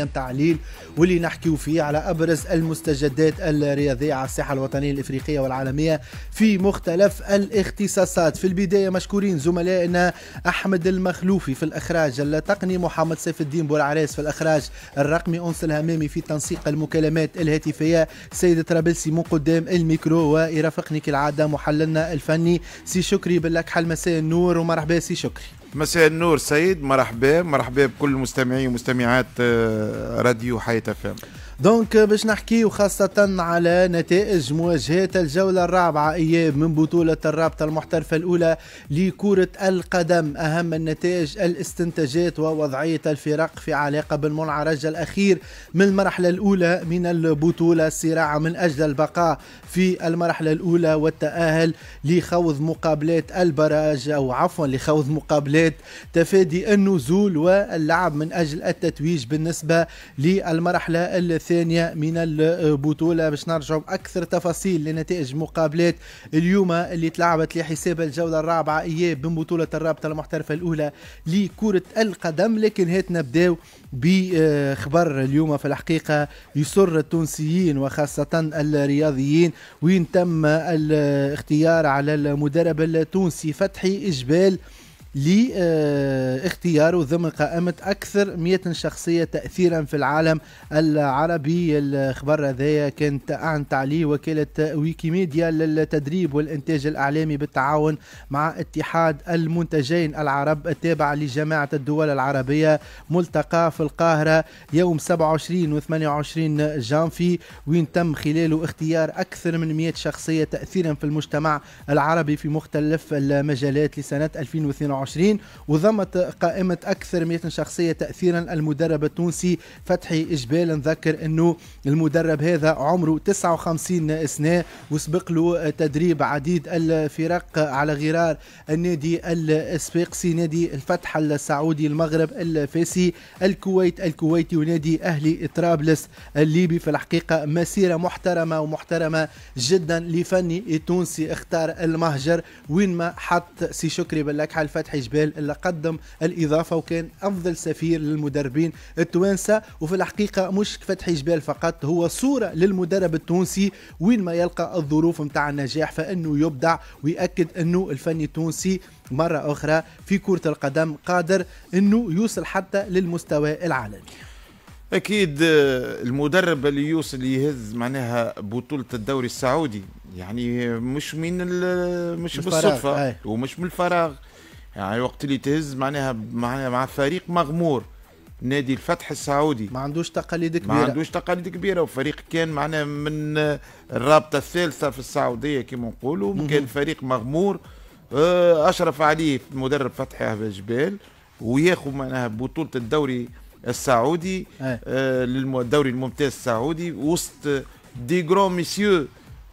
تعليل واللي نحكيو فيه على ابرز المستجدات الرياضيه على الساحه الوطنيه الافريقيه والعالميه في مختلف الاختصاصات في البدايه مشكورين زملائنا احمد المخلوفي في الاخراج التقني محمد سيف الدين بورعريس في الاخراج الرقمي انس الهمامي في تنسيق المكالمات الهاتفيه سيدة ترابلسي من قدام الميكرو ويرافقني كالعاده محللنا الفني سي شكري باللك حل مساء النور ومرحبا سي شكري مساء النور سيد مرحبا مرحبا بكل المستمعين ومستمعات آه، راديو حياة فهم دونك باش نحكيو خاصة على نتائج مواجهات الجولة الرابعة أيام من بطولة الرابطة المحترفة الأولى لكرة القدم أهم النتائج الاستنتاجات ووضعية الفرق في علاقة بالمنعرج الأخير من المرحلة الأولى من البطولة الصراع من أجل البقاء في المرحلة الأولى والتأهل لخوض مقابلات البراج أو عفوا لخوض مقابلات تفادي النزول واللعب من أجل التتويج بالنسبة للمرحلة الثانية الثانية من البطولة باش نرجعوا بأكثر تفاصيل لنتائج مقابلات اليوم اللي تلعبت لحساب الجولة الرابعة إياب من بطولة الرابطة المحترفة الأولى لكرة القدم لكن هات نبداو بخبر اليوم في الحقيقة يسر التونسيين وخاصة الرياضيين وين تم الاختيار على المدرب التونسي فتحي إجبال لاختياره ضمن قائمة أكثر 100 شخصية تأثيرا في العالم العربي الخبر هذايا كانت أعنت عليه وكالة ويكيميديا للتدريب والإنتاج الإعلامي بالتعاون مع اتحاد المنتجين العرب التابع لجماعة الدول العربية ملتقى في القاهرة يوم 27 و 28 جانفي وين تم خلاله اختيار أكثر من 100 شخصية تأثيرا في المجتمع العربي في مختلف المجالات لسنة 2022 2022 وضمت قائمة أكثر 100 شخصية تأثيرا المدرب التونسي فتحي إجبال نذكر أنه المدرب هذا عمره 59 سنة وسبق له تدريب عديد الفرق على غرار النادي الإسباقسي نادي الفتح السعودي المغرب الفاسي الكويت الكويتي ونادي أهلي طرابلس الليبي في الحقيقة مسيرة محترمة ومحترمة جدا لفني تونسي اختار المهجر وين ما حط سي شكري بالأكحة الفتح فتحي جبال اللي قدم الاضافه وكان افضل سفير للمدربين التوانسه وفي الحقيقه مش فتحي جبال فقط هو صوره للمدرب التونسي وين ما يلقى الظروف نتاع النجاح فانه يبدع ويأكد انه الفني التونسي مره اخرى في كره القدم قادر انه يوصل حتى للمستوى العالمي اكيد آه، المدرب اللي يوصل يهز معناها بطوله الدوري السعودي يعني مش من مش بالصدفه ومش من الفراغ يعني وقت اللي تهز معناها معناها مع فريق مغمور نادي الفتح السعودي ما عندوش تقاليد كبيره ما عندوش تقاليد كبيره وفريق كان معناها من الرابطه الثالثه في السعوديه كما نقولوا كان فريق مغمور آه، اشرف عليه مدرب فتحي جبال وياخذ معناها بطوله الدوري السعودي آه. آه، للدوري الممتاز السعودي وسط دي جرون ميسيو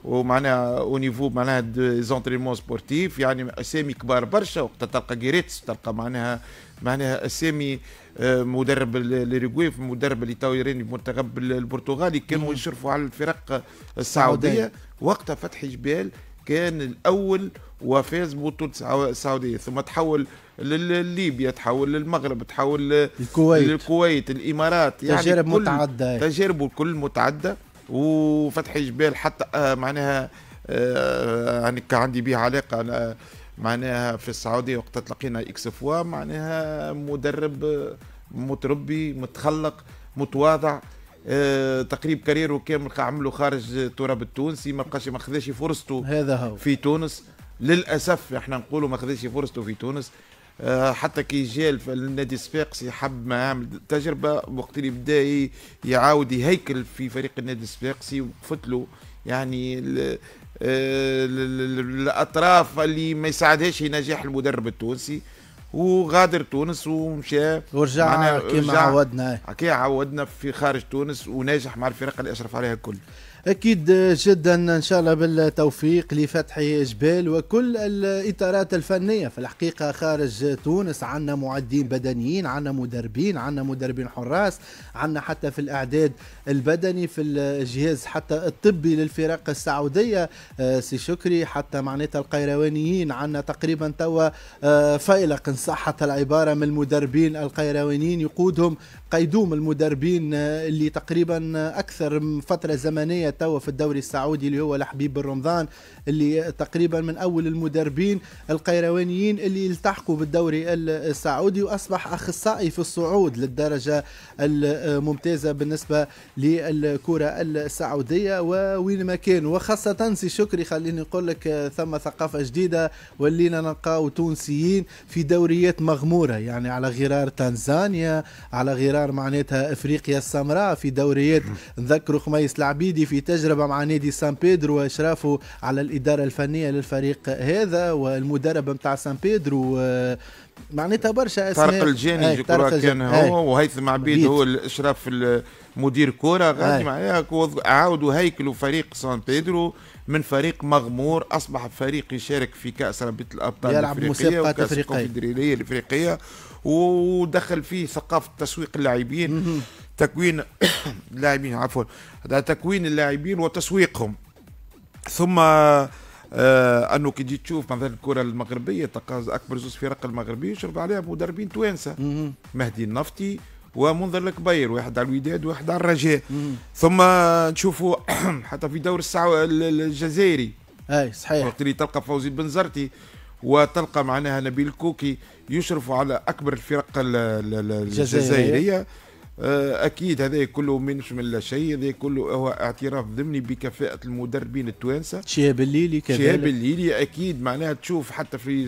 ومعناها او نيفو معناها ديزونترينمون سبورتيف يعني اسامي كبار برشا وقت تلقى جيريتس تلقى معناها معناها اسامي آه، مدرب الريغويف مدرب اللي تو يراني المنتخب البرتغالي كانوا يشرفوا على الفرق السعوديه وقتها فتحي جبال كان الاول وفاز ببطوله السعوديه ثم تحول لليبيا تحول للمغرب تحول للكويت الكويت الامارات يعني تجارب متعدده تجارب الكل متعدده وفتحي جبال حتى آه معناها آه يعني كان عندي به علاقه أنا معناها في السعوديه وقت تلقينا اكس فوا معناها مدرب متربي متخلق متواضع آه تقريب كاريرو كامل عمله خارج التراب التونسي ما بقاش ما خذاش فرصته هذا هو في تونس للاسف احنا نقولوا ما خذاش فرصته في تونس آه، حتى كي جا النادي الصفاقسي حب ما يعمل تجربه وقت اللي بدا يعاود يهيكل في فريق النادي الصفاقسي وقفت له يعني آه، الاطراف اللي ما يساعدهاش نجاح المدرب التونسي وغادر تونس ومشى ورجع كما عودنا كي عودنا في خارج تونس وناجح مع الفرق اللي اشرف عليها الكل أكيد جدا إن شاء الله بالتوفيق لفتح جبال وكل الإطارات الفنية في الحقيقة خارج تونس عندنا معدين بدنيين عندنا مدربين عندنا مدربين حراس عندنا حتى في الإعداد البدني في الجهاز حتى الطبي للفرق السعودية آه، سي شكري حتى معناتها القيروانيين عندنا تقريبا توا آه، فيلق إن صحت العبارة من المدربين القيروانيين يقودهم قيدوم المدربين آه، اللي تقريبا اكثر من فتره زمنيه توا في الدوري السعودي اللي هو الحبيب بن رمضان اللي تقريبا من اول المدربين القيروانيين اللي التحقوا بالدوري السعودي واصبح اخصائي في الصعود للدرجه الممتازه بالنسبه للكره السعوديه ما كان وخاصه سي شكري خليني نقول لك آه، ثم ثقافه جديده ولينا نلقاو تونسيين في دوريات مغموره يعني على غرار تنزانيا على غرار تكرار معناتها افريقيا السمراء في دوريات نذكروا خميس العبيدي في تجربه مع نادي سان بيدرو واشرافه على الاداره الفنيه للفريق هذا والمدرب نتاع سان بيدرو معناتها برشا اسماء طارق الجاني إيه، طارق كان هو إيه. وهيثم عبيد هو الاشراف مدير كوره إيه. غادي معناها عاودوا هيكلوا فريق سان بيدرو من فريق مغمور اصبح فريق يشارك في كاس ربيعه الابطال يلعب الافريقيه وكاس الافريقيه ودخل فيه ثقافه تسويق اللاعبين تكوين اللاعبين عفوا تكوين اللاعبين وتسويقهم ثم آه انه كي تجي تشوف مثلا الكره المغربيه تلقى اكبر زوز فرق المغربيه يشرب عليها مدربين توانسه مهدي النفطي ومنذر الكبير واحد على الوداد واحد على الرجاء ثم نشوفوا حتى في دور السعو الجزائري اي صحيح وقت اللي تلقى فوزي بنزرتي وتلقى معناها نبيل كوكي يشرف على اكبر الفرق الجزائريه آه، اكيد هذا كله منش من لا شيء هذا كله هو اعتراف ضمني بكفاءه المدربين التوانسه شهاب الليلي كذلك شهاب الليلي اكيد معناها تشوف حتى في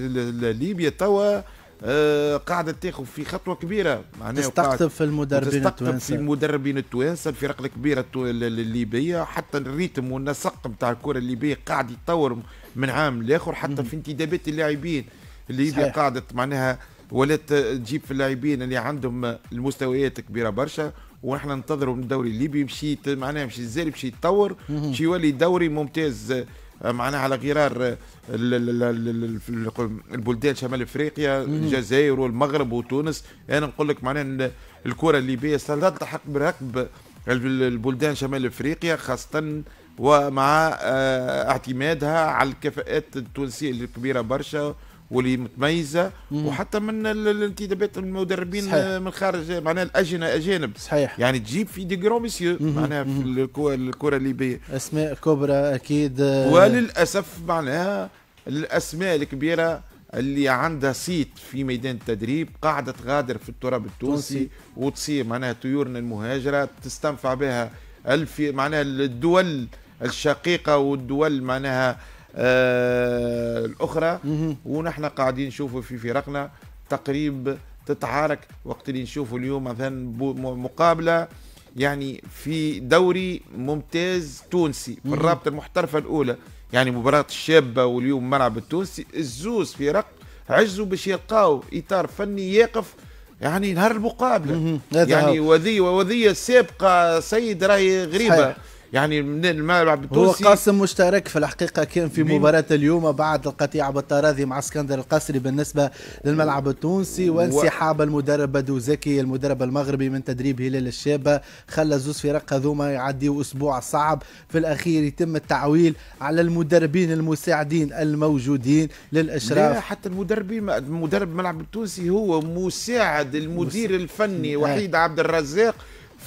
ليبيا توا آه، قاعده تاخذ في خطوه كبيره معناها تستقطب في المدربين تستقطب في المدربين التوانسه الفرق الكبيره الليبيه حتى الريتم والنسق نتاع الكره الليبيه قاعد يتطور من عام لاخر حتى في انتدابات اللاعبين الليبيا قاعده معناها ولات تجيب في اللاعبين اللي عندهم المستويات كبيره برشا ونحن ننتظروا من الدوري الليبي مشيت معناها مشيت الجزائر مشي يتطور مشي يولي دوري ممتاز معناها على غرار البلدان شمال افريقيا الجزائر والمغرب وتونس انا نقول لك معناها الكره الليبيه تلحق بركب البلدان شمال افريقيا خاصه ومع آه، اعتمادها على الكفاءات التونسيه الكبيره برشا واللي متميزه مم. وحتى من الانتدابات المدربين صحيح. من خارج معناها الاجنه اجانب صحيح يعني تجيب في دي جرون ميسيو معناها في الكره الليبيه اسماء كبرى اكيد آه، وللاسف معناها الاسماء الكبيره اللي عندها صيت في ميدان التدريب قاعده تغادر في التراب التونسي وتصير معناها طيورنا المهاجره تستنفع بها الفي معناها الدول الشقيقه والدول معناها آه، الاخرى ونحن قاعدين نشوفوا في فرقنا تقريب تتعارك وقت اللي نشوفوا اليوم مثلا مقابله يعني في دوري ممتاز تونسي بالرابطه المحترفه الاولى يعني مباراه الشابه واليوم ملعب التونسي الزوز فرق عجزوا باش يلقاو اطار فني يقف يعني نهار المقابله يعني وذي وذي سابقه سيد راهي غريبه صحيح. يعني الملعب التونسي هو قاسم مشترك في الحقيقه كان في مباراه اليوم بعد القطيعه بالتراضي مع اسكندر القصري بالنسبه للملعب التونسي وانسحاب المدرب بدو زكي المدرب المغربي من تدريب هلال الشابه خلى زوز فرق هذوما يعديوا اسبوع صعب في الاخير يتم التعويل على المدربين المساعدين الموجودين للاشراف لا حتى المدربين مدرب الملعب التونسي هو مساعد المدير الفني إيه. وحيد عبد الرزاق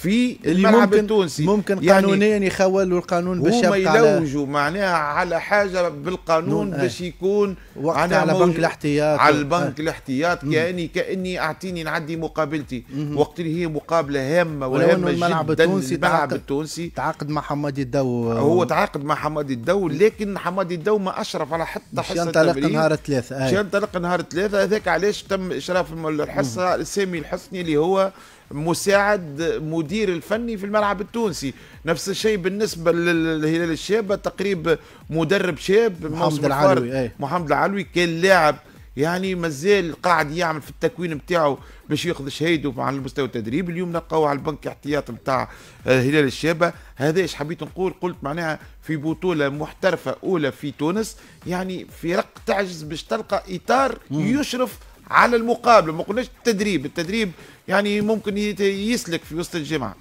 في الملعب التونسي ممكن يعني قانونيا يخولوا القانون باش يبقى يلوجوا معناها على حاجه بالقانون باش إيه. يكون وقت على بنك الاحتياط على إيه. البنك الاحتياط كاني يعني كاني اعطيني نعدي مقابلتي وقت اللي هي مقابله هامه وهامه الملعب التونسي الملعب التونسي تعاقد مع حمادي الدو هو تعاقد مع حمادي الدو لكن حمادي الدو ما اشرف على حتى حصه ينطلق نهار ثلاثه ينطلق نهار ثلاثه هذاك علاش تم اشراف الحصه سامي الحسني اللي هو مساعد مدير الفني في الملعب التونسي نفس الشيء بالنسبه للهلال الشابه تقريب مدرب شاب محمد العلوي ايه. محمد العلوي كان لاعب يعني مازال قاعد يعمل في التكوين نتاعو باش ياخذ شهيده على المستوى التدريبي اليوم نلقاو على البنك احتياط نتاع آه، هلال الشابه هذا ايش حبيت نقول قلت معناها في بطوله محترفه اولى في تونس يعني فرق تعجز باش تلقى اطار مم. يشرف على المقابله ما قلناش التدريب التدريب يعني ممكن يسلك في وسط الجمعه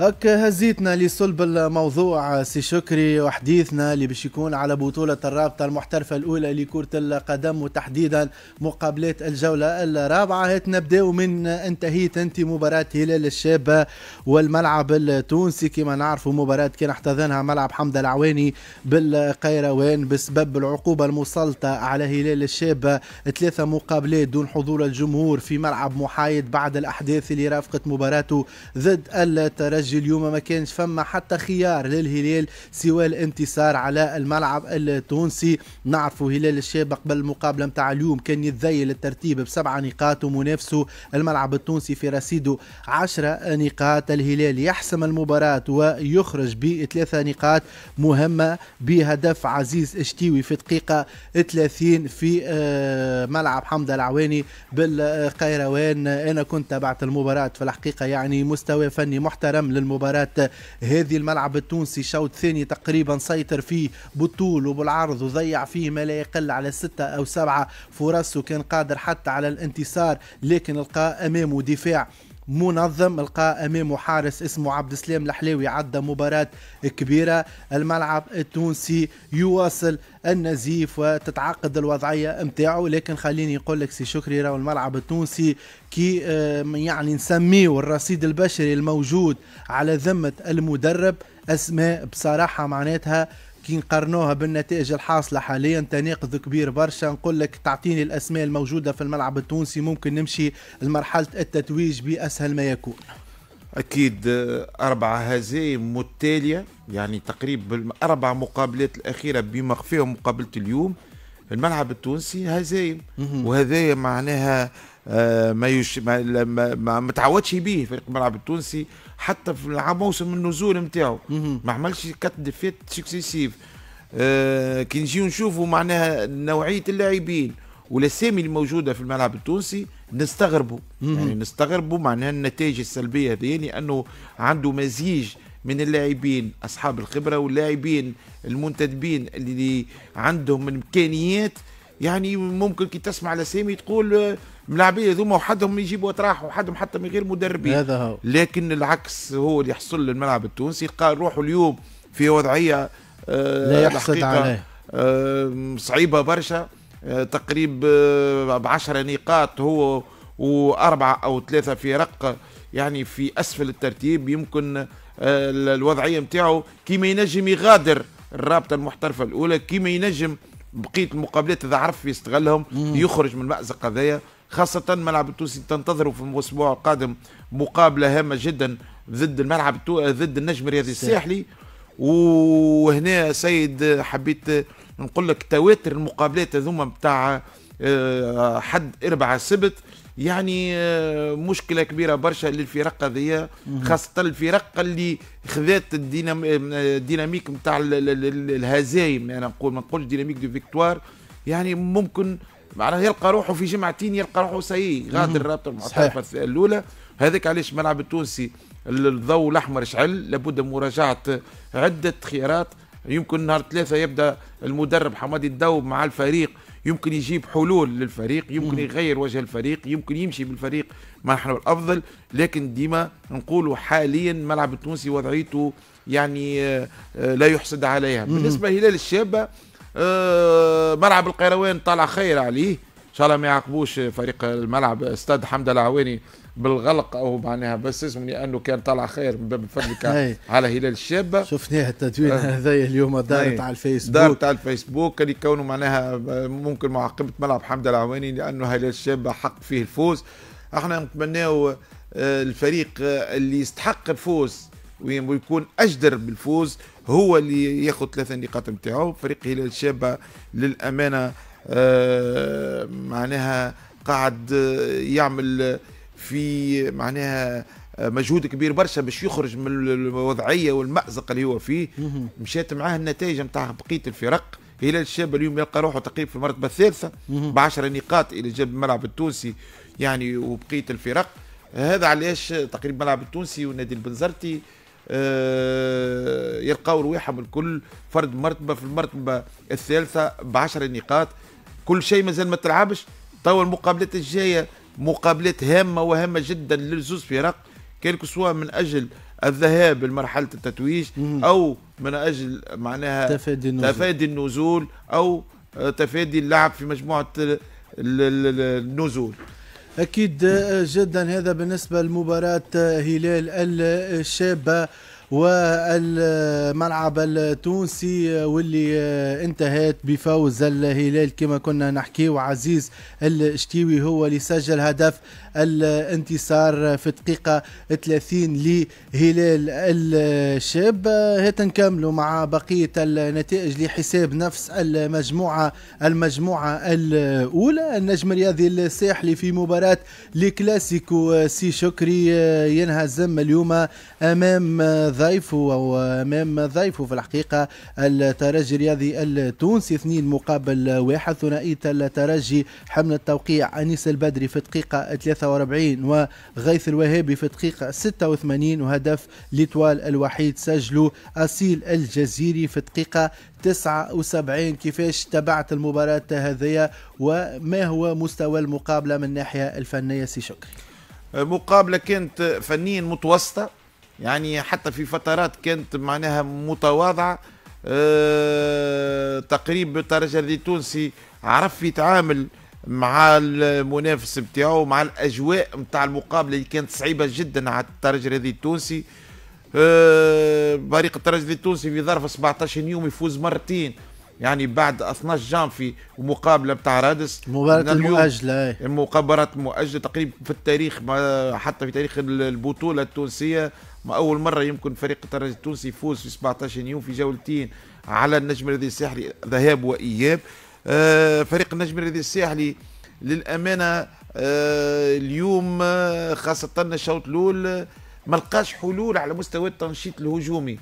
هكا هزيتنا لصلب الموضوع سي شكري وحديثنا اللي باش يكون على بطولة الرابطة المحترفة الأولى لكرة القدم وتحديدا مقابلات الجولة الرابعة هات نبداو من انتهيت انت مباراة هلال الشابة والملعب التونسي كما نعرفوا مباراة كان احتضنها ملعب حمد العواني بالقيروان بسبب العقوبة المسلطة على هلال الشابة ثلاثة مقابلات دون حضور الجمهور في ملعب محايد بعد الأحداث اللي رافقت مباراته ضد الترجي الحج اليوم ما كانش فما حتى خيار للهلال سوى الانتصار على الملعب التونسي نعرفوا هلال الشاب قبل المقابلة متاع اليوم كان يتذيل الترتيب بسبع نقاط ومنافسه الملعب التونسي في رصيده عشرة نقاط الهلال يحسم المباراة ويخرج بثلاثة نقاط مهمة بهدف عزيز اشتيوي في دقيقة 30 في آه، ملعب حمد العواني بالقيروان أنا كنت تابعت المباراة في الحقيقة يعني مستوى فني محترم للمباراة هذه الملعب التونسي شوط ثاني تقريبا سيطر فيه بالطول وبالعرض وضيع فيه ما لا يقل على ستة أو سبعة فرص وكان قادر حتى على الانتصار لكن لقى أمامه دفاع منظم لقى امامه حارس اسمه عبد السلام الحلاوي عدى مباراه كبيره الملعب التونسي يواصل النزيف وتتعقد الوضعيه نتاعو لكن خليني نقول لك سي شكري راهو الملعب التونسي كي آه، يعني نسميه الرصيد البشري الموجود على ذمه المدرب اسماء بصراحه معناتها كي نقارنوها بالنتائج الحاصله حاليا تناقض كبير برشا نقول لك تعطيني الاسماء الموجوده في الملعب التونسي ممكن نمشي لمرحله التتويج باسهل ما يكون اكيد اربعه هزايم متتاليه يعني تقريبا اربع مقابلات الاخيره بما فيهم مقابله اليوم الملعب التونسي هزايم وهذايا معناها آه، ما يش ما, ما, ما تعودش بيه فريق الملعب التونسي حتى في موسم النزول نتاعو ما عملش كات ديفيت سكسيسيف آه، كي نجيو نشوفوا معناها نوعيه اللاعبين والاسامي الموجوده في الملعب التونسي نستغربوا يعني نستغربوا معناها النتائج السلبيه هذه لانه يعني عنده مزيج من اللاعبين اصحاب الخبره واللاعبين المنتدبين اللي عندهم امكانيات يعني ممكن كي تسمع لسامي تقول آه، ملاعبيه هذوما وحدهم يجيبوا اطراح وحدهم حتى من غير مدربين هذا هو. لكن العكس هو اللي يحصل للملعب التونسي قال روحوا اليوم في وضعيه آه، لا يحسد عليه آه، صعيبه برشا تقريب ب 10 نقاط هو واربعه او ثلاثه في رق يعني في اسفل الترتيب يمكن الوضعيه نتاعو كيما ينجم يغادر الرابطه المحترفه الاولى كيما ينجم بقيت المقابلات اذا عرف يستغلهم يخرج من المأزق هذايا خاصة الملعب التونسي تنتظروا في الأسبوع القادم مقابلة هامة جدا ضد الملعب التو... ضد النجم الرياضي الساحلي وهنا سيد حبيت نقول لك تواتر المقابلات هذوما بتاع آه، حد اربعة سبت يعني آه، مشكله كبيره برشا للفرق هذيا خاصه الفرق اللي خذات الديناميك نتاع الهزايم انا نقول ما نقولش ديناميك دو فيكتوار يعني ممكن معناها يلقى روحه في جمعتين يلقى روحه سيء غادر الرابطه المعترفه الاولى هذاك علاش الملعب التونسي الضوء الاحمر شعل لابد من مراجعه عده خيارات يمكن نهار ثلاثه يبدا المدرب حمادي الدوب مع الفريق يمكن يجيب حلول للفريق يمكن يغير وجه الفريق يمكن يمشي بالفريق ما نحن الافضل لكن ديما نقولوا حاليا الملعب التونسي وضعيته يعني آه، آه، لا يحسد عليها بالنسبه لهلال الشابه آه، ملعب القيروان طلع خير عليه ان شاء الله ما يعاقبوش فريق الملعب استاد حمد العواني بالغلق او معناها بس اسمه لانه كان طلع خير من باب فضلك على هلال الشابه شفناه التدوين آه. هذايا اليوم دارت على الفيسبوك دارت على الفيسبوك اللي كونه معناها ممكن معاقبه ملعب حمد العواني لانه هلال الشابه حق فيه الفوز احنا نتمناو آه، الفريق آه، اللي يستحق الفوز ويكون اجدر بالفوز هو اللي ياخذ ثلاثه نقاط نتاعو فريق هلال الشابه للامانه آه معناها قاعد يعمل في معناها آه، مجهود كبير برشا باش يخرج من الوضعيه والمأزق اللي هو فيه مشات معاه النتائج نتاع بقيه الفرق هلال الشاب اليوم يلقى روحه تقريبا في المرتبه الثالثه ب 10 نقاط الى جنب الملعب التونسي يعني وبقيه الفرق هذا علاش تقريبا الملعب التونسي والنادي البنزرتي آه، يلقاو رواحهم الكل فرد مرتبه في المرتبه الثالثه ب 10 نقاط كل شيء مازال ما تلعبش توا المقابلات الجايه مقابلات هامه وهامه جدا للزوز فرق كان سواء من اجل الذهاب لمرحله التتويج او من اجل معناها تفادي النزول, تفادي النزول او تفادي اللعب في مجموعه النزول اكيد آه، جدا هذا بالنسبه لمباراه آه، هلال الشابه والملعب التونسي واللي انتهت بفوز الهلال كما كنا نحكي وعزيز الشتيوي هو اللي سجل هدف الانتصار في دقيقة 30 لهلال الشاب هات نكملوا مع بقية النتائج لحساب نفس المجموعة المجموعة الأولى النجم الرياضي الساحلي في مباراة لكلاسيكو سي شكري ينهزم اليوم أمام ذا ضيفه أو أمام ضيفه في الحقيقة الترجي الرياضي التونسي اثنين مقابل واحد ثنائية الترجي حمل التوقيع أنيس البدري في دقيقة 43 وغيث الوهابي في دقيقة 86 وهدف لتوال الوحيد سجله أصيل الجزيري في دقيقة 79 كيفاش تبعت المباراة هذه وما هو مستوى المقابلة من الناحية الفنية سي شكري مقابلة كانت فنيا متوسطة يعني حتى في فترات كانت معناها متواضعة أه الترجي التونسي عرف يتعامل مع المنافس بتاعه مع الاجواء متاع المقابله اللي كانت صعيبه جدا على الترجي التونسي أه فريق الترجي التونسي في ظرف 17 يوم يفوز مرتين يعني بعد 12 جانفي ومقابله بتاع رادس مباراة نعم، المؤجلة إيه. مباراة مؤجلة تقريبا في التاريخ حتى في تاريخ البطولة التونسية ما اول مره يمكن فريق الترجي التونسي يفوز في 17 يوم في جولتين على النجم الذي الساحلي ذهاب واياب آه، فريق النجم الذي الساحلي للامانه آه، اليوم آه، خاصه الشوط الاول ما لقاش حلول على مستوى التنشيط الهجومي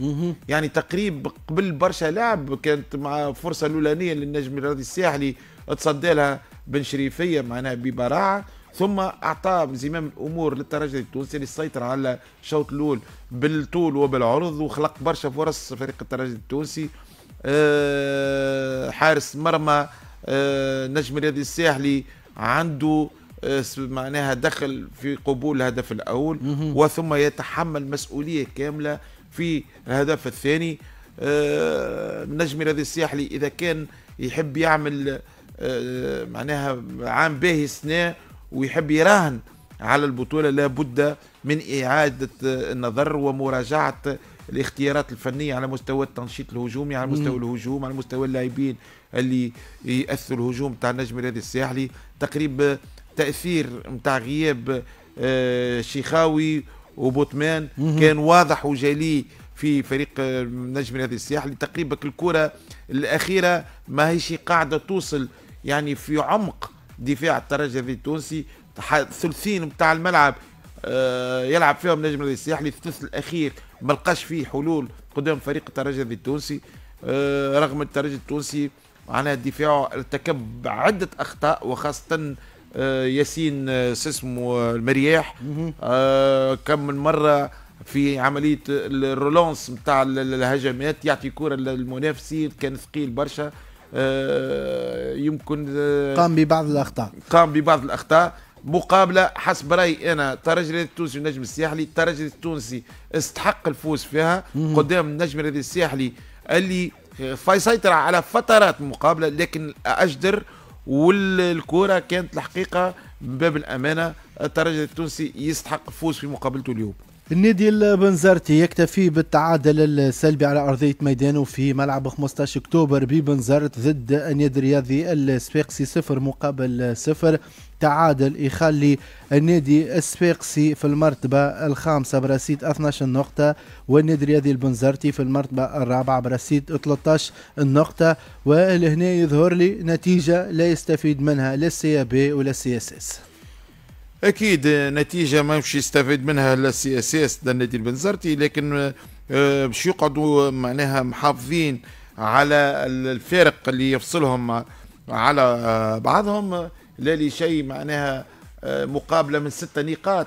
يعني تقريب قبل برشا لعب كانت مع فرصه الاولانيه للنجم الرياضي الساحلي تصدى لها بن شريفيه معناها ببراعه ثم اعطى زمام الامور للترجي التونسي اللي سيطر على الشوط الاول بالطول وبالعرض وخلق برشا فرص فريق الترجي التونسي أه حارس مرمى أه نجم الرياضي الساحلي عنده أه معناها دخل في قبول الهدف الاول وثم يتحمل مسؤوليه كامله في الهدف الثاني آه، نجم الرياضي الساحلي اذا كان يحب يعمل آه، معناها عام باهي سنه ويحب يراهن على البطولة لابد من إعادة النظر ومراجعة الاختيارات الفنية على مستوى التنشيط الهجومي على مستوى الهجوم على مستوى اللاعبين اللي يأثروا الهجوم تاع النجم الرياضي الساحلي تقريب تأثير نتاع غياب آه، شيخاوي وبوتمان كان واضح وجلي في فريق آه، النجم الرياضي الساحلي تقريبا الكرة الأخيرة ما هيش قاعدة توصل يعني في عمق دفاع الترجي التونسي ثلثين بتاع الملعب آه، يلعب فيهم نجم الريس الساحلي الثلث الاخير ما لقاش فيه حلول قدام فريق الترجي التونسي آه، رغم الترجي التونسي معناها دفاعه ارتكب عده اخطاء وخاصه آه، ياسين اسمه المرياح كم من مره في عمليه الرولونس نتاع الهجمات يعطي كره للمنافسين كان ثقيل برشا آه، يمكن آه، قام ببعض الاخطاء قام ببعض الاخطاء مقابله حسب رايي انا ترجل التونسي والنجم الساحلي الترجي التونسي استحق الفوز فيها قدام النجم الساحلي اللي آه، فيسيطر على فترات مقابله لكن اجدر والكره كانت الحقيقه من باب الامانه الترجي التونسي يستحق الفوز في مقابلته اليوم النادي البنزرتي يكتفي بالتعادل السلبي على أرضية ميدانه في ملعب 15 أكتوبر ببنزرت ضد النادي الرياضي السباقسي صفر مقابل صفر تعادل يخلي النادي السباقسي في المرتبة الخامسة برصيد 12 نقطة والنادي الرياضي البنزرتي في المرتبة الرابعة برصيد 13 نقطه وهنا يظهر لي نتيجة لا يستفيد منها لا السي إيه بي ولا السي اس اس اكيد نتيجه ما مش يستفيد منها لا السي اس اس النادي البنزرتي لكن آه، باش يقعدوا معناها محافظين على الفارق اللي يفصلهم على آه، بعضهم لا لي شيء معناها آه، مقابله من ستة نقاط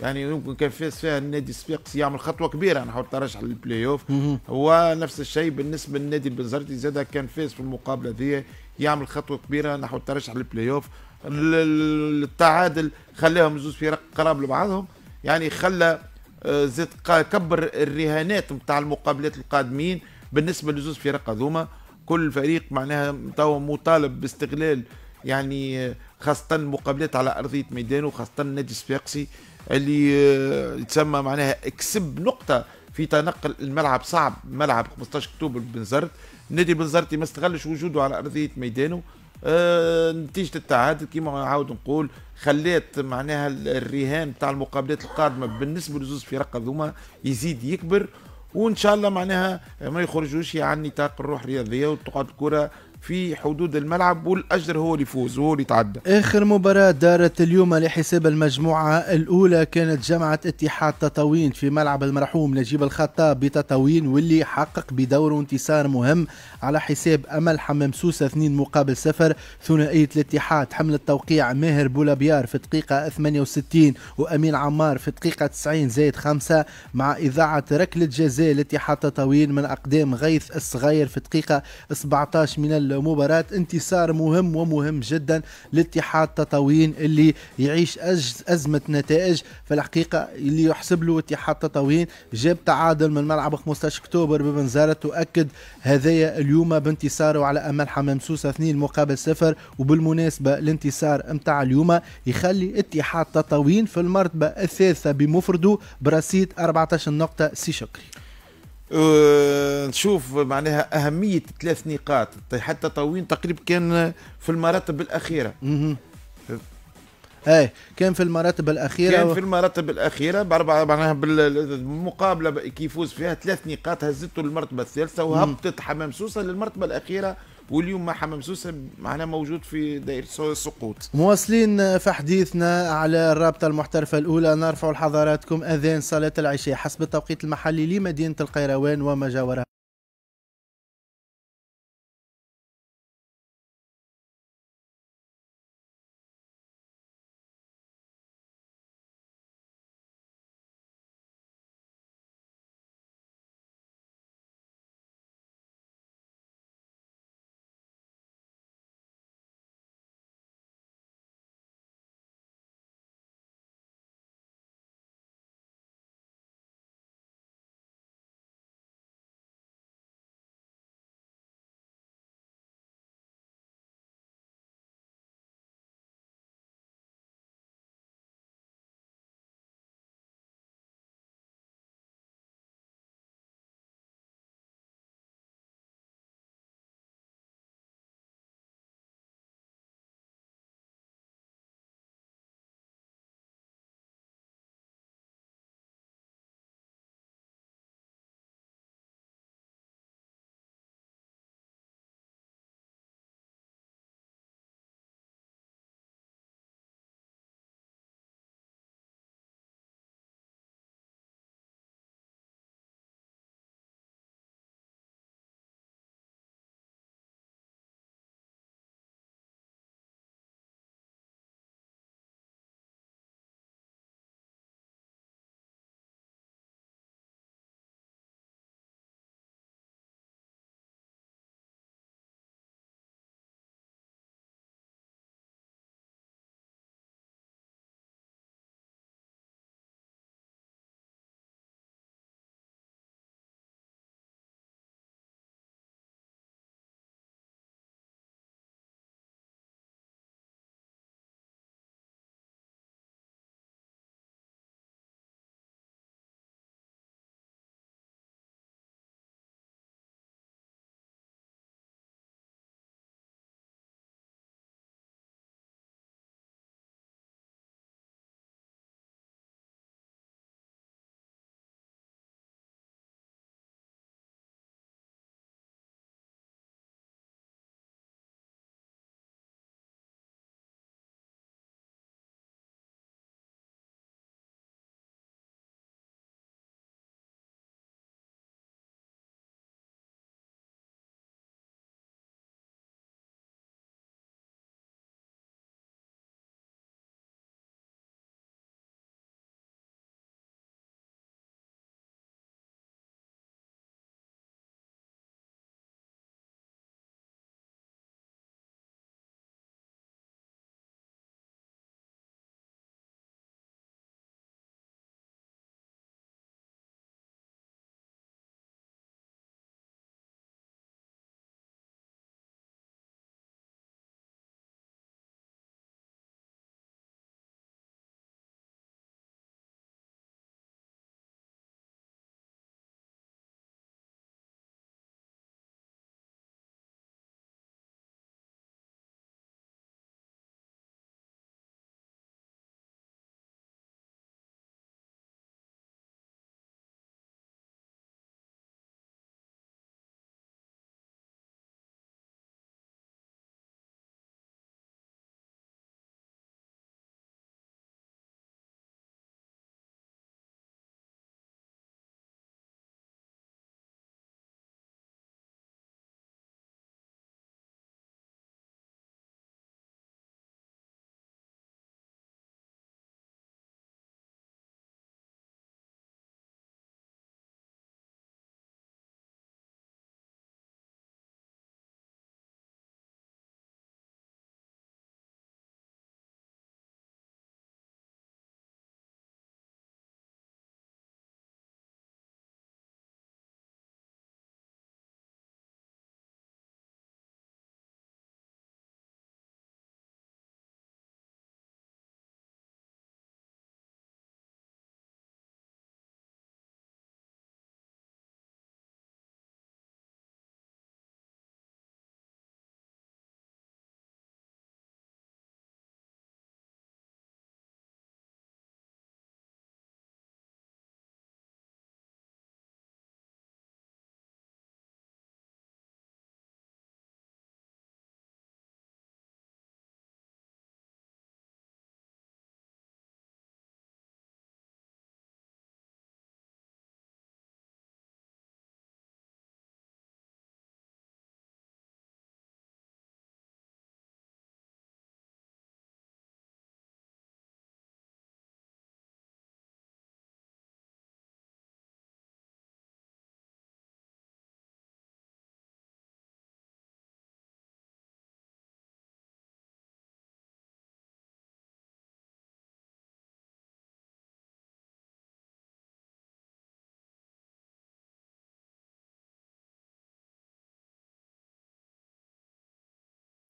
يعني يمكن كان فاز فيها النادي سبيقس يعمل خطوه كبيره نحو الترشح للبلاي اوف ونفس الشيء بالنسبه للنادي البنزرتي زاد كان فاز في المقابله ذي يعمل خطوه كبيره نحو الترشح للبلاي اوف التعادل خلاهم زوز فرق قراب لبعضهم يعني خلى آه، زاد كبر الرهانات نتاع المقابلات القادمين بالنسبه لزوز فرق هذوما كل فريق معناها توا مطالب باستغلال يعني آه، خاصة مقابلات على أرضية ميدانه وخاصة نادي الصفاقسي اللي آه، يتسمى معناها اكسب نقطة في تنقل الملعب صعب ملعب 15 أكتوبر بنزرت نادي بنزرت ما استغلش وجوده على أرضية ميدانه آه، نتيجه التعادل كيما نعاود نقول خليت معناها الرهان تاع المقابلات القادمه بالنسبه لزوز فرق هذوما يزيد يكبر وان شاء الله معناها ما يخرجوش عن يعني نطاق الروح الرياضيه وتقعد الكره في حدود الملعب والاجر هو اللي يفوز وهو اللي يتعدى اخر مباراه دارت اليوم لحساب المجموعه الاولى كانت جمعه اتحاد تطاوين في ملعب المرحوم نجيب الخطاب بتطاوين واللي حقق بدوره انتصار مهم على حساب امل حمام سوسه 2 مقابل صفر ثنائيه الاتحاد حمل التوقيع ماهر بولابيار في دقيقه 68 وامين عمار في دقيقه 90 زائد 5 مع اذاعه ركله جزاء لاتحاد تطاوين من اقدام غيث الصغير في دقيقه 17 من المباراة انتصار مهم ومهم جدا لاتحاد تطاوين اللي يعيش أزمة نتائج في الحقيقة اللي يحسب له اتحاد تطاوين جاب تعادل من ملعب 15 أكتوبر ببنزارة تؤكد هذايا اليوم بانتصاره على أمل حمام سوسة 2 مقابل صفر وبالمناسبة الانتصار متاع اليوم يخلي اتحاد تطاوين في المرتبة الثالثة بمفرده برصيد 14 نقطة سي شكري آه، نشوف معناها أهمية ثلاث نقاط حتى طوين تقريبا كان في المراتب الأخيرة ايه كان في المراتب الاخيره كان في المراتب الاخيره باربعه معناها بالمقابله كيفوز فيها ثلاث نقاط هزته للمرتبه الثالثه وهبطت حمام سوسه للمرتبه الاخيره واليوم ما حمام سوسه معناه موجود في دائره السقوط مواصلين في حديثنا على الرابطه المحترفه الاولى نرفع لحضراتكم اذان صلاه العشاء حسب التوقيت المحلي لمدينه القيروان وما جاورها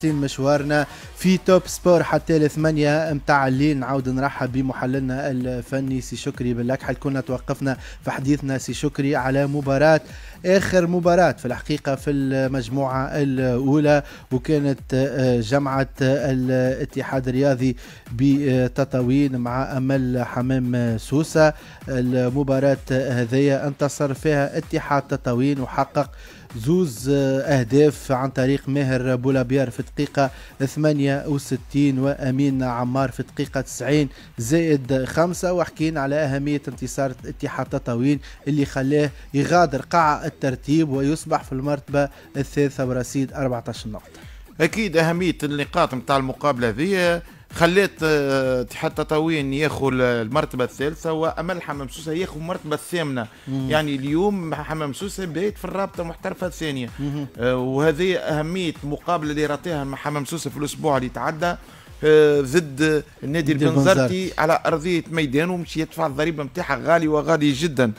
ختم مشوارنا في توب سبور حتى الثمانية متاع الليل نعاود نرحب بمحللنا الفني سي شكري بالأكحة كنا توقفنا في حديثنا سي شكري على مباراة آخر مباراة في الحقيقة في المجموعة الأولى وكانت آه، جمعة الاتحاد الرياضي بتطاوين مع أمل حمام سوسة المباراة هذه انتصر فيها اتحاد تطاوين وحقق زوز آه، أهداف عن طريق ماهر بولابيار في الدقيقة 68 وأمين عمار في الدقيقة 90 زائد خمسة وحكينا على أهمية انتصار اتحاد تطاوين اللي خلاه يغادر قاع الترتيب ويصبح في المرتبة الثالثة ورصيد 14 نقطة أكيد أهمية النقاط نتاع المقابلة هذه خليت آه، اتحاد تطاوين ياخذ المرتبه الثالثه وامل حمام سوسه ياخذ المرتبه الثامنه يعني اليوم حمام سوسه بيت في الرابطه المحترفه الثانيه آه، وهذه اهميه المقابله اللي راتيها مع حمام سوسه في الاسبوع اللي تعدى آه، ضد النادي البنزرتي على ارضيه ميدانه ومشي يدفع الضريبه نتاعها غالي وغالي جدا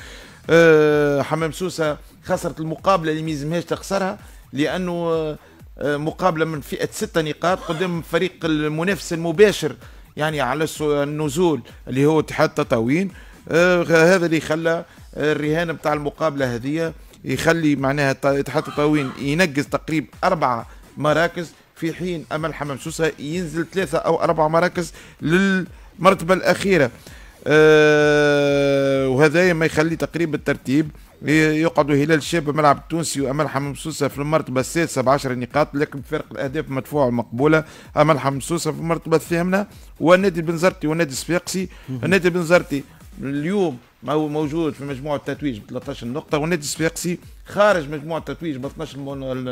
حمام سوسه خسرت المقابله اللي ما يلزمهاش تخسرها لانه آه، مقابله من فئه ستة نقاط قدام فريق المنافس المباشر يعني على النزول اللي هو اتحاد تطاوين آه هذا اللي خلى آه، الرهان بتاع المقابله هذه يخلي معناها اتحاد تطاوين ينقز تقريب اربعه مراكز في حين امل حمام سوسه ينزل ثلاثه او أربعة مراكز للمرتبه الاخيره آه، وهذا ما يخلي تقريبا الترتيب يقعدوا هلال الشاب ملعب التونسي وامل سوسه في المرتبه السادسه ب 10 نقاط لكن بفارق الاهداف المدفوعه ومقبوله امل سوسه في المرتبه الثامنه والنادي البنزرتي والنادي الصفاقسي النادي البنزرتي اليوم موجود في مجموعه التتويج ب 13 نقطه والنادي الصفاقسي خارج مجموعه التتويج ب 12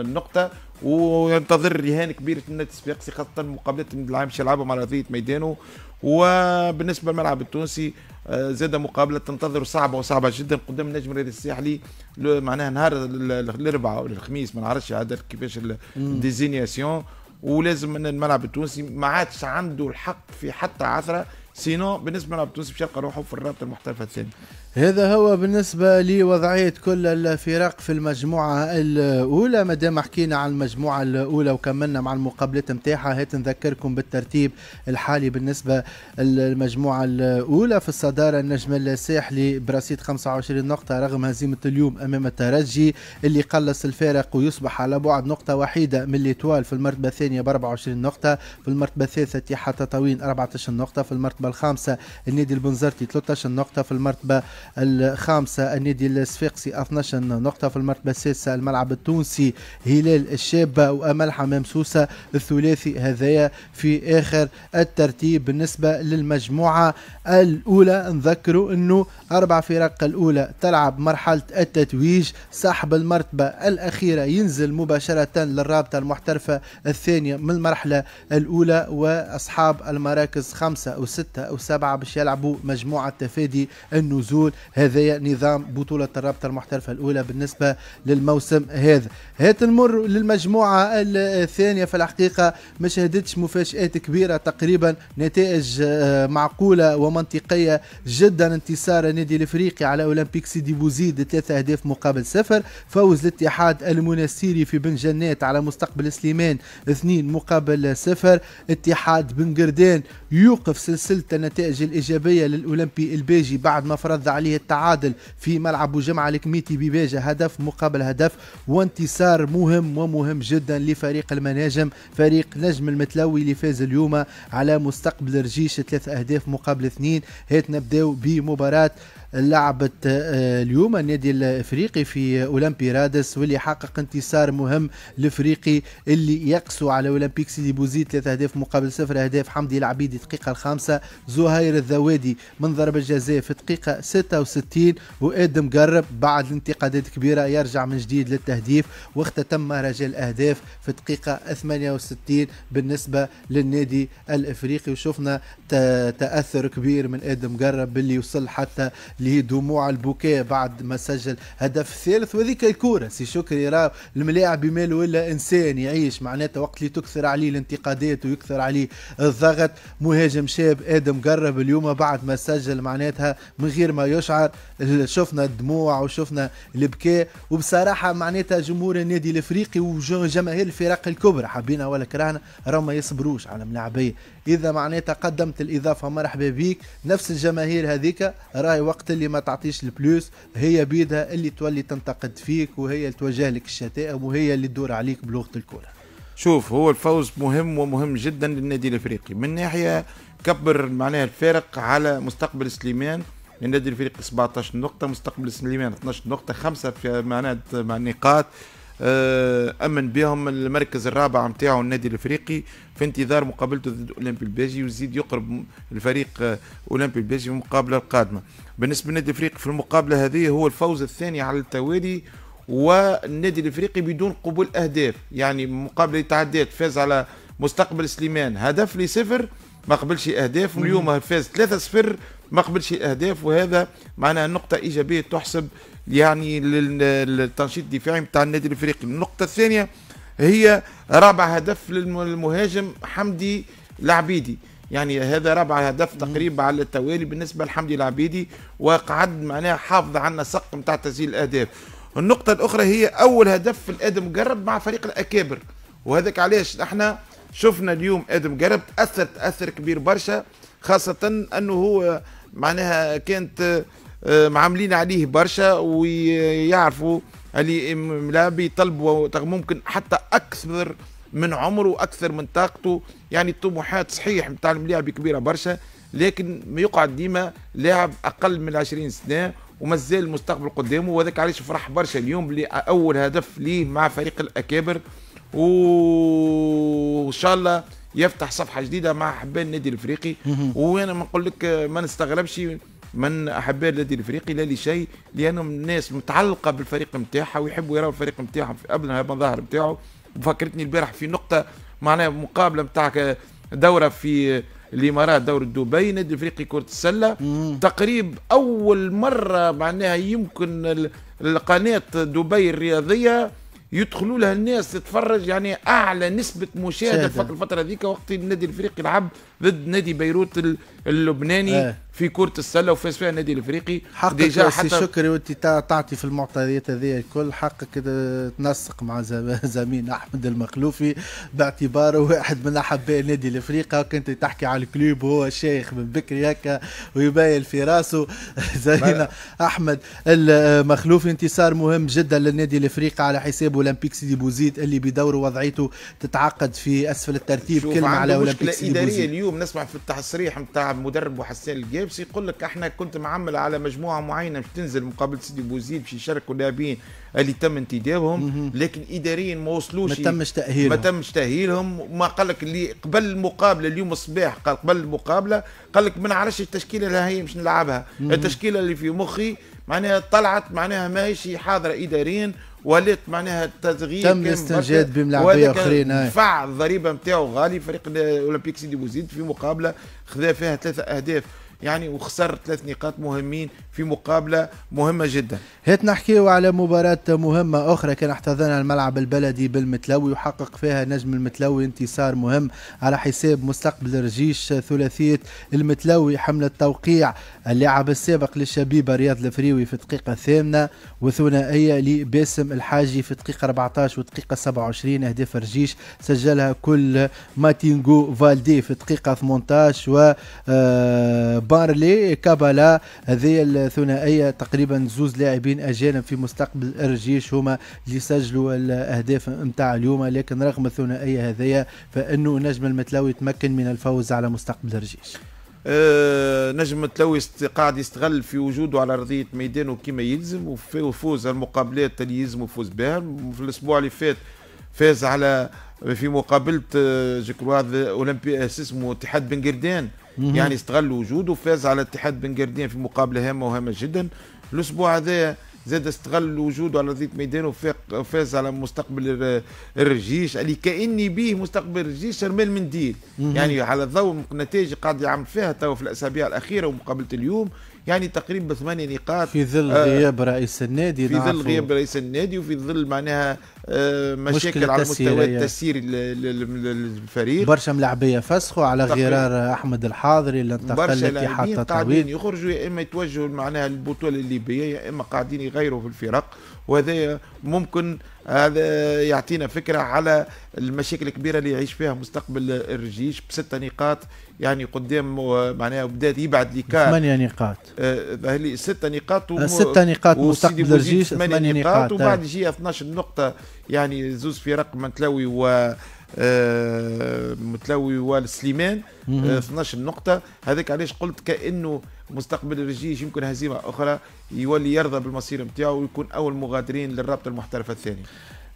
نقطه وينتظر رهان كبير من النادي الصفاقسي خاصه مقابلة العام يلعبهم على ارضيه ميدانه وبالنسبه للملعب التونسي آه، زاد مقابله تنتظر صعبه وصعبه جدا قدام النجم الرياضي الساحلي معناها نهار الاربعاء ولا الخميس ما نعرفش عاد كيفاش الديزينياسيون ولازم ان الملعب التونسي ما عادش عنده الحق في حتى عثره سينو بالنسبه للملعب التونسي باش يلقى روحه في الرابطه المحترفه الثانيه هذا هو بالنسبة لوضعية كل الفرق في المجموعة الأولى مادام حكينا عن المجموعة الأولى وكملنا مع المقابلات نتاعها هات نذكركم بالترتيب الحالي بالنسبة للمجموعة الأولى في الصدارة النجم الساحلي برصيد 25 نقطة رغم هزيمة اليوم أمام الترجي اللي قلص الفارق ويصبح على بعد نقطة وحيدة من الإتوال في المرتبة الثانية ب 24 نقطة في المرتبة الثالثة اتحاد تطاوين 14 نقطة في المرتبة الخامسة النادي البنزرتي 13 نقطة في المرتبة الخامسة النادي الصفاقسي 12 نقطة في المرتبة السادسة الملعب التونسي هلال الشابة وأمل حمام سوسة الثلاثي هذايا في آخر الترتيب بالنسبة للمجموعة الأولى نذكروا أنه أربع فرق الأولى تلعب مرحلة التتويج صاحب المرتبة الأخيرة ينزل مباشرة للرابطة المحترفة الثانية من المرحلة الأولى وأصحاب المراكز خمسة أو ستة أو سبعة باش يلعبوا مجموعة تفادي النزول هذايا نظام بطولة الرابطة المحترفة الأولى بالنسبة للموسم هذا هات نمر للمجموعة الثانية في الحقيقة ما شهدتش مفاجآت كبيرة تقريبا نتائج آه، معقولة ومنطقية جدا انتصار النادي الافريقي على اولمبيك سيدي بوزيد ثلاثة اهداف مقابل صفر فوز الاتحاد المنستيري في بن جنات على مستقبل سليمان اثنين مقابل صفر اتحاد بن قردان يوقف سلسلة النتائج الايجابية للاولمبي الباجي بعد ما فرض عليه عليه التعادل في ملعب جمعة الكميتي بباجة هدف مقابل هدف وانتصار مهم ومهم جدا لفريق المناجم فريق نجم المتلوي اللي فاز اليوم على مستقبل رجيش ثلاث أهداف مقابل اثنين هات نبداو بمباراة لعبت آه، اليوم النادي الافريقي في اولمبي رادس واللي حقق انتصار مهم الافريقي اللي يقسو على اولمبيك سيدي بوزيد ثلاثة اهداف مقابل صفر اهداف حمدي العبيدي الدقيقه الخامسه زهير الذوادي من ضربه جزاء في الدقيقه 66 وادم قرب بعد انتقادات كبيره يرجع من جديد للتهديف واختتم تم الاهداف في الدقيقه 68 بالنسبه للنادي الافريقي وشفنا تاثر كبير من ادم قرب اللي وصل حتى اللي هي دموع البكاء بعد ما سجل هدف ثالث وهذيك الكوره سي شكري راه الملاعب ماله ولا انسان يعيش معناتها وقت اللي تكثر عليه الانتقادات ويكثر عليه الضغط مهاجم شاب ادم قرب اليوم بعد ما سجل معناتها من غير ما يشعر شفنا الدموع وشفنا البكاء وبصراحه معناتها جمهور النادي الافريقي وجماهير الفرق الكبرى حبينا ولا كرهنا راهم ما يصبروش على ملاعبيه اذا معناتها قدمت الاضافه مرحبا بيك نفس الجماهير هذيك راهي وقت اللي ما تعطيش البلوس هي بيدها اللي تولي تنتقد فيك وهي اللي توجه لك الشتائم وهي اللي تدور عليك بلغه الكره شوف هو الفوز مهم ومهم جدا للنادي الافريقي من ناحيه كبر معناها الفارق على مستقبل سليمان النادي الافريقي 17 نقطه مستقبل سليمان 12 نقطه خمسه في معناها مع النقاط آه، امن بهم المركز الرابع نتاعو النادي الافريقي في انتظار مقابلته ضد اولمبي البيجي ويزيد يقرب الفريق آه، اولمبي البيجي في المقابله القادمه بالنسبه للنادي الافريقي في المقابله هذه هو الفوز الثاني على التوالي والنادي الافريقي بدون قبول اهداف يعني مقابله تعديات فاز على مستقبل سليمان هدف لصفر ما قبلش اهداف اليوم فاز 3-0 ما قبلش اهداف وهذا معناها نقطه ايجابيه تحسب يعني للتنشيط الدفاعي نتاع النادي الافريقي النقطه الثانيه هي رابع هدف للمهاجم حمدي العبيدي يعني هذا رابع هدف تقريبا على التوالي بالنسبه لحمدي العبيدي وقعد معناها حافظ عنا سق متاع تسجيل الاهداف النقطة الأخرى هي أول هدف لآدم جرب مع فريق الأكابر وهذاك علاش احنا شفنا اليوم آدم جرب تأثر تأثر كبير برشا خاصة أنه هو معناها كانت آه، معاملين عليه برشا ويعرفوا اللي لا بيطلبوا ممكن حتى اكثر من عمره واكثر من طاقته يعني الطموحات صحيح نتاع الملاعب كبيره برشا لكن ما يقعد ديما لاعب اقل من 20 سنه ومازال المستقبل قدامه وهذاك علاش فرح برشا اليوم اللي اول هدف ليه مع فريق الاكابر وان شاء الله يفتح صفحه جديده مع حبان النادي الافريقي وانا ما نقول لك آه، ما نستغربش من احباء النادي الافريقي لا لشيء لانهم الناس متعلقه بالفريق نتاعها ويحبوا يراوا الفريق نتاعهم في ابنها المظاهر نتاعو وفكرتني البارح في نقطه معناها مقابله نتاع دوره في الامارات دوره دبي نادي الافريقي كره السله تقريب اول مره معناها يمكن القناه دبي الرياضيه يدخلوا لها الناس تتفرج يعني اعلى نسبه مشاهده في الفتره هذيك وقت النادي الافريقي لعب ضد نادي بيروت اللبناني اه. في كرة السلة وفاز فيها النادي الافريقي حقك ديجا حتى شكري وانت تعطي في المعطيات هذه الكل حقك تنسق مع زميل احمد المخلوفي باعتباره واحد من احباء النادي الافريقي هاك تحكي على الكلوب وهو شيخ من بكري هكا ويبايل في راسه زينا احمد المخلوفي انتصار مهم جدا للنادي الافريقي على حسابه اولمبيك سيدي بوزيد اللي بدوره وضعيته تتعقد في اسفل الترتيب كلمه على اولمبيك سيدي بوزيد اداريه اليوم نسمع في التصريح نتاع مدرب حسان الجابسي يقول لك احنا كنت معمل على مجموعه معينه باش تنزل مقابل سيدي بوزيد باش يشاركوا اللاعبين اللي تم انتدابهم لكن اداريا ما وصلوش ما تمش تاهيلهم ما تمش تاهيلهم ما قال لك اللي قبل المقابله اليوم الصباح قال قبل المقابله قال لك ما نعرفش التشكيله اللي هي باش نلعبها التشكيله اللي في مخي معناها طلعت معناها ماهيش حاضره اداريا ولات معناها تغيير تم الاستنجاد بملاعبيه اخرين دفع آه. الضريبه نتاعو غالي فريق الاولمبيك سيدي بوزيد في مقابله خذا فيها ثلاثه اهداف يعني وخسر ثلاث نقاط مهمين في مقابله مهمه جدا هات نحكيو على مباراه مهمه اخرى كان احتضنها الملعب البلدي بالمتلوي وحقق فيها نجم المتلوي انتصار مهم على حساب مستقبل رجيش ثلاثيه المتلوي حمله توقيع اللاعب السابق للشبيبه رياض الفريوي في الدقيقه الثامنه وثنائيه لباسم الحاجي في الدقيقه 14 والدقيقه 27 اهداف رجيش سجلها كل ماتينغو فالدي في الدقيقه 18 و آه، بارلي كابالا هذه الثنائيه تقريبا زوز لاعبين اجانب في مستقبل الرجيش هما اللي سجلوا الاهداف نتاع اليوم لكن رغم الثنائيه هذه فانه نجم المتلاوي تمكن من الفوز على مستقبل الرجيش أه نجم تلوي قاعد يستغل في وجوده على ارضيه ميدانه كما يلزم وفوز المقابلات اللي يلزم وفوز بها في الاسبوع اللي فات فاز على في مقابله أه، جو كروا اولمبي أه، اسمه اتحاد بن قردان مم. يعني استغل وجوده فاز على اتحاد بن قردين في مقابله هامه وهامه جدا الاسبوع هذا زاد استغل وجوده على ارضيه ميدان وفاز على مستقبل الرجيش اللي كاني به مستقبل الرجيش رمال منديل يعني على ضوء النتائج قاعد يعمل فيها توا في الاسابيع الاخيره ومقابله اليوم يعني تقريبا ثمانية نقاط في ظل آه غياب رئيس النادي في ظل غياب رئيس النادي وفي ظل معناها آه مشاكل على مستوى التسيير للفريق برشا ملاعبيه فسخوا على غرار احمد الحاضري اللي انتقل لاتحاد قاعدين يخرجوا يا اما يتوجهوا معناها للبطوله الليبيه يا اما قاعدين يغيروا في الفرق وهذا ممكن هذا يعطينا فكره على المشاكل الكبيره اللي يعيش فيها مستقبل الرجيش بستة نقاط يعني قدام معناها بدا يبعد لي كار ثمانية نقاط آه،, آه ستة نقاط و ستة نقاط مستقبل الجيش ثمانية نقاط وبعد يجي آه. 12 نقطة يعني زوز في رقم متلوي و آه، متلوي والسليمان 12 نقطة هذاك علاش قلت كأنه مستقبل الرجيش يمكن هزيمة أخرى يولي يرضى بالمصير نتاعو ويكون أول مغادرين للرابطة المحترفة الثانية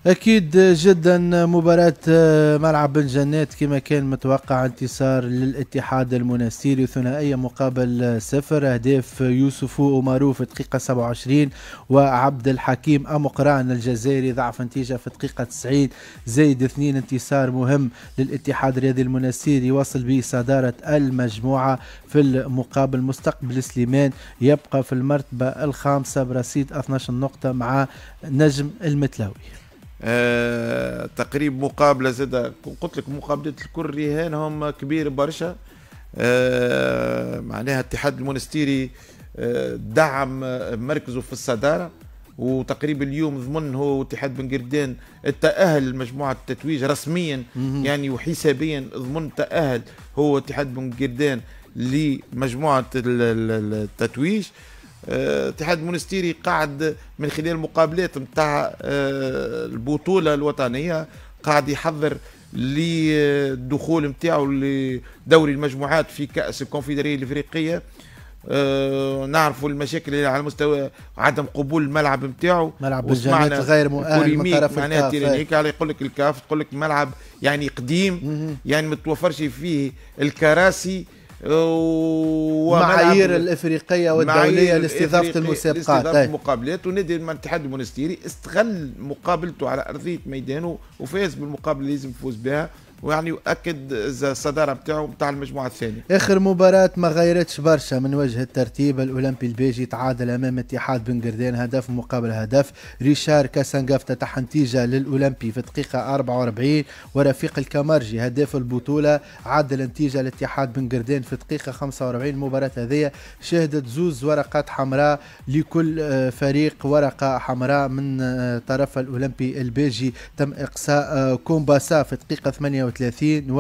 اكيد جدا مباراة آه، ملعب بن جنات كما كان متوقع انتصار للاتحاد المنستيري ثنائية مقابل صفر اهداف يوسف اومارو في دقيقة 27 وعبد الحكيم امقران الجزائري ضعف نتيجة في دقيقة 90 زائد اثنين انتصار مهم للاتحاد الرياضي المنستيري واصل به صدارة المجموعة في المقابل مستقبل سليمان يبقى في المرتبة الخامسة برصيد 12 نقطة مع نجم المتلاوي آه، تقريب مقابله زادة قلت لك مقابله الكل رهان هم كبير برشا آه، معناها اتحاد المونستيري آه، دعم مركزه في الصداره وتقريبا اليوم ضمن هو اتحاد بن قردان التاهل لمجموعه التتويج رسميا يعني وحسابيا ضمن تأهل هو اتحاد بن قردان لمجموعه التتويج اتحاد المونستيري قاعد من خلال المقابلات نتاع آه، البطوله الوطنيه قاعد يحضر للدخول نتاعو لدوري المجموعات في كاس الكونفدراليه الافريقيه نعرف آه، نعرفوا المشاكل اللي على مستوى عدم قبول الملعب نتاعو ملعب الجامعات غير مؤهل من طرف معناها هيك على يعني يقول لك الكاف تقول لك ملعب يعني قديم يعني ما توفرش فيه الكراسي و آه، معايير الافريقيه والدوليه لاستضافه المسابقات لاستضافه طيب. المقابلات ونادي الاتحاد المونستيري استغل مقابلته على ارضيه ميدانه وفاز بالمقابله اللي لازم يفوز بها ويعني يؤكد الصداره نتاعو نتاع المجموعه الثانيه. اخر مباراه ما غيرتش برشا من وجه الترتيب الاولمبي البيجي تعادل امام اتحاد بن قردان هدف مقابل هدف ريشار كاسانغاف فتح نتيجه للاولمبي في الدقيقه 44 ورفيق الكمرجي هداف البطوله عادل نتيجه لاتحاد بن قردان في الدقيقه 45 المباراه هذه شهدت زوز ورقات حمراء لكل آه، فريق ورقه حمراء من آه، طرف الاولمبي البيجي تم اقصاء آه، كومباسا في الدقيقه 48 38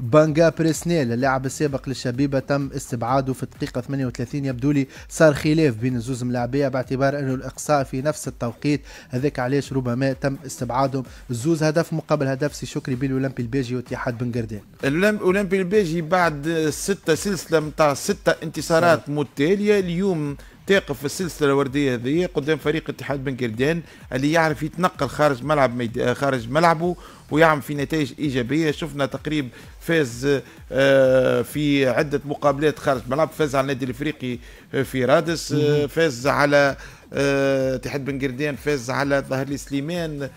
وبانجا بريسنيل اللاعب السابق للشبيبه تم استبعاده في الدقيقه 38 يبدو لي صار خلاف بين الزوز ملاعبيه باعتبار انه الاقصاء في نفس التوقيت هذاك علاش ربما تم استبعادهم الزوز هدف مقابل هدف سي شكري بين الاولمبي البيجي واتحاد بن قردان الاولمبي البيجي بعد ستة سلسله نتاع ستة انتصارات نعم. متتاليه اليوم تقف في السلسله الورديه هذه قدام فريق اتحاد بن قردان اللي يعرف يتنقل خارج ملعب ميد... آه، خارج ملعبه ويعمل في نتائج ايجابيه شفنا تقريب فاز آه، في عده مقابلات خارج ملعب فاز على النادي الافريقي آه، في رادس فاز على اتحاد أه، بن قردان فاز على ظهر لي سليمان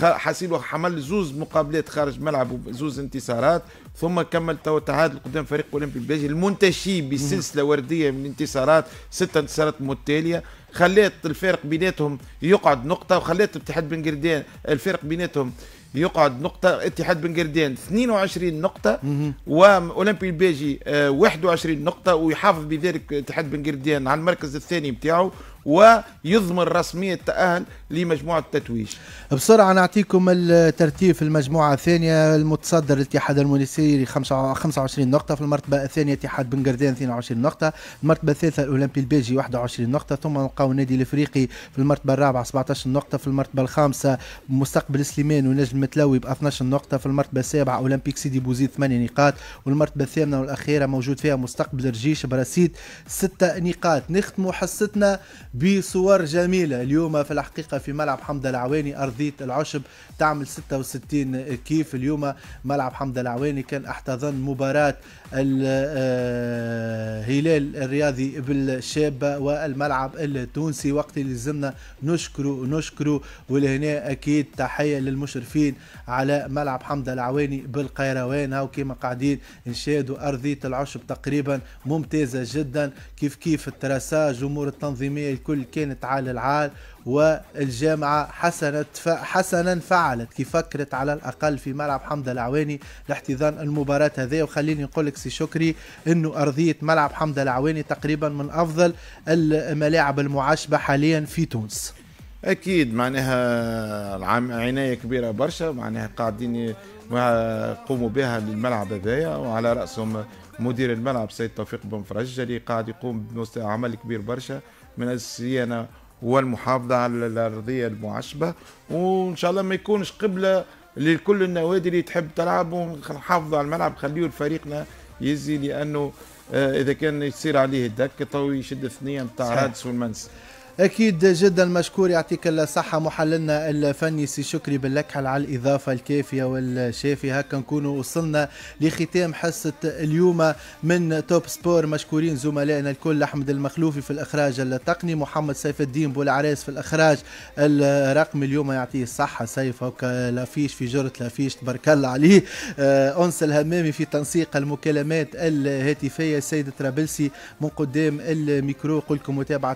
حاسيل حمل زوز مقابلات خارج ملعبه وزوز انتصارات ثم كمل تو التعادل قدام فريق اولمبي البلجي المنتشي بسلسله ورديه من الانتصارات ست انتصارات متتاليه خلات الفارق بيناتهم يقعد نقطه وخلات الاتحاد بن قردان الفارق بيناتهم يقعد نقطة اتحاد بن قردان 22 نقطة وأولمبي الباجي 21 آه، نقطة ويحافظ بذلك اتحاد بن قردان على المركز الثاني بتاعه ويضمن رسمية التأهل لمجموعة التتويج بسرعة نعطيكم الترتيب في المجموعة الثانية المتصدر الاتحاد المونيسيري 25 نقطة في المرتبة الثانية اتحاد بن قردان 22 نقطة المرتبة الثالثة الأولمبي البيجي 21 نقطة ثم نلقاو النادي الإفريقي في المرتبة الرابعة 17 نقطة في المرتبة الخامسة مستقبل سليمان ونجم متلوي ب 12 نقطة في المرتبة السابعة أولمبيك سيدي بوزيد 8 نقاط والمرتبة الثامنة والأخيرة موجود فيها مستقبل رجيش براسيد 6 نقاط نختموا حصتنا بصور جميلة اليوم في الحقيقة في ملعب حمد العواني أرضية العشب تعمل 66 كيف اليوم ملعب حمد العواني كان احتضن مباراة الهلال الرياضي بالشابة والملعب التونسي وقت اللي لزمنا نشكره نشكره ولهنا أكيد تحية للمشرفين على ملعب حمد العواني بالقيروان هاو كيما قاعدين نشاهدوا أرضية العشب تقريبا ممتازة جدا كيف كيف التراسا جمهور التنظيمية الكل كانت عال العال والجامعة حسنت ف... حسنا فعلت كي فكرت على الأقل في ملعب حمد العواني لاحتضان المباراة هذه وخليني نقول لك سي شكري أنه أرضية ملعب حمد العواني تقريبا من أفضل الملاعب المعشبة حاليا في تونس اكيد معناها العام عنايه كبيره برشا معناها قاعدين يقوموا بها للملعب هذايا وعلى راسهم مدير الملعب سيد توفيق بن فرج اللي قاعد يقوم بعمل كبير برشا من السيانة والمحافظة على الأرضية المعشبة وإن شاء الله ما يكونش قبلة لكل النوادي اللي تحب تلعب ونحافظ على الملعب خليه لفريقنا يزي لأنه آه، إذا كان يصير عليه الدك تو يشد الثنية نتاع رادس والمنس اكيد جدا مشكور يعطيك الصحه محللنا الفني سي شكري باللكحل على الاضافه الكافيه والشافيه هكا نكونوا وصلنا لختام حصه اليوم من توب سبور مشكورين زملائنا الكل احمد المخلوفي في الاخراج التقني محمد سيف الدين بولعريس في الاخراج الرقم اليوم يعطيه الصحه سيف هكا لافيش في جره لافيش تبارك الله عليه آه، انس الهمامي في تنسيق المكالمات الهاتفيه السيد ترابلسي من قدام الميكرو قلكم متابعه